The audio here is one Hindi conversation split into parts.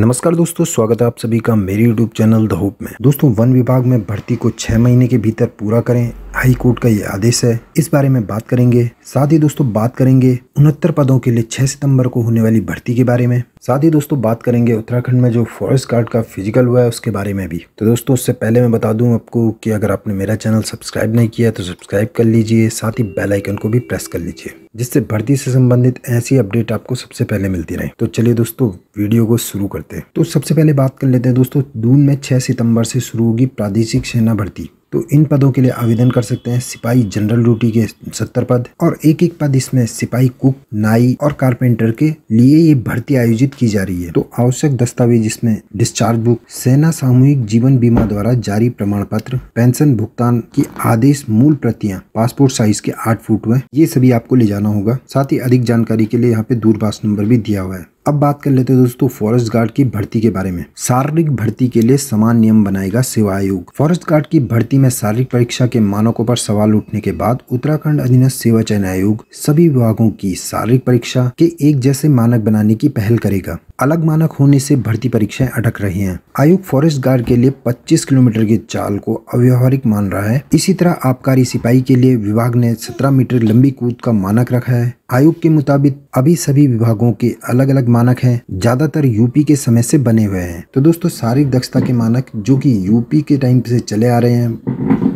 नमस्कार दोस्तों स्वागत है आप सभी का मेरे यूट्यूब चैनल द होप में दोस्तों वन विभाग में भर्ती को छह महीने के भीतर पूरा करें हाई कोर्ट का ये आदेश है इस बारे में बात करेंगे साथ ही दोस्तों बात करेंगे उनहत्तर पदों के लिए 6 सितंबर को होने वाली भर्ती के बारे में साथ ही दोस्तों बात करेंगे उत्तराखंड में जो फॉरेस्ट गार्ड का फिजिकल हुआ है उसके बारे में भी तो दोस्तों उससे पहले मैं बता दूं आपको कि अगर आपने मेरा चैनल सब्सक्राइब नहीं किया तो सब्सक्राइब कर लीजिए साथ ही बेल आइकन को भी प्रेस कर लीजिए जिससे भर्ती से संबंधित ऐसी अपडेट आपको सबसे पहले मिलती रहे तो चलिए दोस्तों वीडियो को शुरू करते हैं तो सबसे पहले बात कर लेते हैं दोस्तों दून में छह सितंबर से शुरू होगी प्रादेशिक सेना भर्ती तो इन पदों के लिए आवेदन कर सकते हैं सिपाही जनरल ड्यूटी के सत्तर पद और एक एक पद इसमें सिपाही कुक नाई और कारपेंटर के लिए ये भर्ती आयोजित की जा रही है तो आवश्यक दस्तावेज इसमें डिस्चार्ज बुक सेना सामूहिक जीवन बीमा द्वारा जारी प्रमाण पत्र पेंशन भुगतान की आदेश मूल प्रतियां पासपोर्ट साइज के आठ फुट हुए ये सभी आपको ले जाना होगा साथ ही अधिक जानकारी के लिए यहाँ पे दूरभाष नंबर भी दिया हुआ है अब बात कर लेते हैं दोस्तों फॉरेस्ट गार्ड की भर्ती के बारे में शारीरिक भर्ती के लिए समान नियम बनाएगा सेवा आयोग फॉरेस्ट गार्ड की भर्ती में शारीरिक परीक्षा के मानकों पर सवाल उठने के बाद उत्तराखंड अधीनस्थ सेवा चयन आयोग सभी विभागों की शारीरिक परीक्षा के एक जैसे मानक बनाने की पहल करेगा अलग मानक होने से भर्ती परीक्षाएं अटक रही हैं आयोग फॉरेस्ट गार्ड के लिए 25 किलोमीटर की चाल को अव्यवहारिक मान रहा है इसी तरह आबकारी सिपाही के लिए विभाग ने 17 मीटर लंबी कूद का मानक रखा है आयोग के मुताबिक अभी सभी विभागों के अलग अलग मानक हैं ज्यादातर यूपी के समय से बने हुए हैं तो दोस्तों शारीरिक दक्षता के मानक जो की यूपी के टाइम से चले आ रहे हैं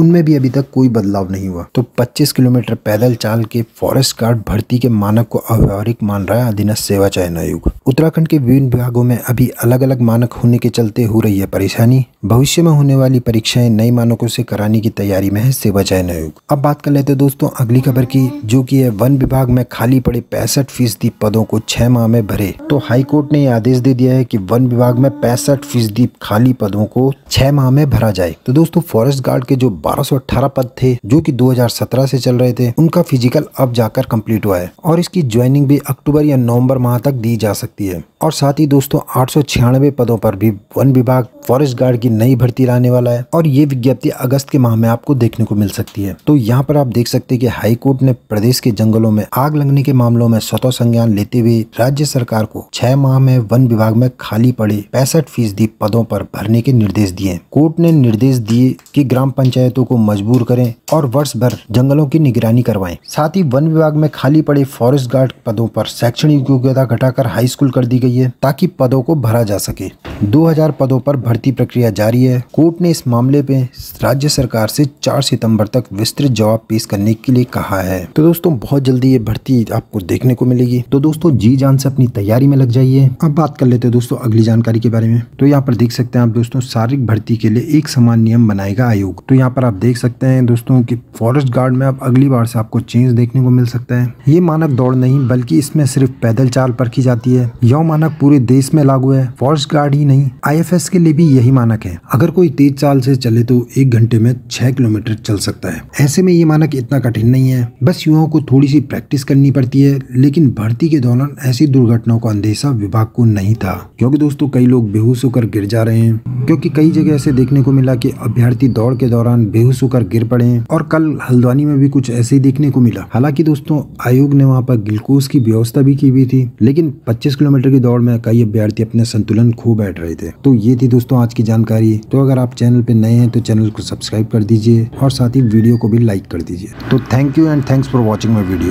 उनमें भी अभी तक कोई बदलाव नहीं हुआ तो 25 किलोमीटर पैदल चाल के फॉरेस्ट गार्ड भर्ती के मानक को अव्यवहारिक मान रहा है अधीनस्थ सेवा चयन आयोग उत्तराखंड के विभिन्न विभागों में अभी अलग अलग मानक होने के चलते हो रही है परेशानी भविष्य में होने वाली परीक्षाएं नई मानकों से कराने की तैयारी में है सेवा चयन आयोग अब बात कर लेते हैं दोस्तों अगली खबर की जो की है वन विभाग में खाली पड़े पैंसठ फीसदी पदों को छह माह में भरे तो हाईकोर्ट ने आदेश दे दिया है की वन विभाग में पैंसठ फीसदी खाली पदों को छह माह में भरा जाए तो दोस्तों फॉरेस्ट गार्ड के जो बारह पद थे जो की दो से चल रहे थे उनका फिजिकल अब जाकर कम्प्लीट हुआ है और इसकी ज्वाइनिंग भी अक्टूबर या नवम्बर माह तक दी जा सकती सकती है और साथ ही दोस्तों आठ पदों पर भी वन विभाग फॉरेस्ट गार्ड की नई भर्ती लाने वाला है और ये विज्ञप्ति अगस्त के माह में आपको देखने को मिल सकती है तो यहाँ पर आप देख सकते हैं कि हाईकोर्ट ने प्रदेश के जंगलों में आग लगने के मामलों में स्वतः संज्ञान लेते हुए राज्य सरकार को छह माह में वन विभाग में खाली पड़े पैंसठ फीसदी पदों पर भरने के निर्देश दिए कोर्ट ने निर्देश दिए की ग्राम पंचायतों को मजबूर करें और वर्ष भर जंगलों की निगरानी करवाए साथ ही वन विभाग में खाली पड़े फॉरेस्ट गार्ड पदों पर शैक्षणिक योग्यता घटाकर हाई स्कूल कर दी गई गई है ताकि पदों को भरा जा सके 2000 पदों पर भर्ती प्रक्रिया जारी है कोर्ट ने इस मामले में राज्य सरकार से 4 सितंबर तक विस्तृत जवाब पेश करने के लिए कहा है तो दोस्तों बहुत जल्दी ये भर्ती आपको देखने को मिलेगी तो दोस्तों जी जान से अपनी तैयारी में लग जाइए अब बात कर लेते हैं दोस्तों अगली जानकारी के बारे में तो यहाँ पर देख सकते हैं आप दोस्तों शारीरिक भर्ती के लिए एक समान नियम बनाएगा आयोग तो यहाँ पर आप देख सकते हैं दोस्तों की फॉरेस्ट गार्ड में आप अगली बार से आपको चेंज देखने को मिल सकता है ये मानक दौड़ नहीं बल्कि इसमें सिर्फ पैदल चाल परखी जाती है यौ मानक पूरे देश में लागू है फॉरेस्ट गार्ड ही नहीं आईएफएस के लिए भी यही मानक है अगर कोई तेज चाल से चले तो एक घंटे में छह किलोमीटर चल सकता है ऐसे में ये मानक इतना कठिन नहीं है बस युवाओं को थोड़ी सी प्रैक्टिस करनी पड़ती है लेकिन भर्ती के दौरान ऐसी दुर्घटनाओं का अंदेशा विभाग को नहीं था क्योंकि दोस्तों कई लोग बेहोश होकर गिर जा रहे हैं क्योंकि कई जगह ऐसे देखने को मिला कि अभ्यर्थी दौड़ के दौरान बेहोश होकर गिर पड़े और कल हल्द्वानी में भी कुछ ऐसे ही देखने को मिला हालांकि दोस्तों आयोग ने वहाँ पर ग्लूकोज की व्यवस्था भी की हुई थी लेकिन पच्चीस किलोमीटर की दौड़ दौड़ में कई अभ्यर्थी अपने संतुलन खो बैठ रहे थे तो ये थी दोस्तों आज की जानकारी तो अगर आप चैनल पे नए हैं तो चैनल को सब्सक्राइब कर दीजिए और साथ ही वीडियो को भी लाइक कर दीजिए तो thank you and thanks for watching my video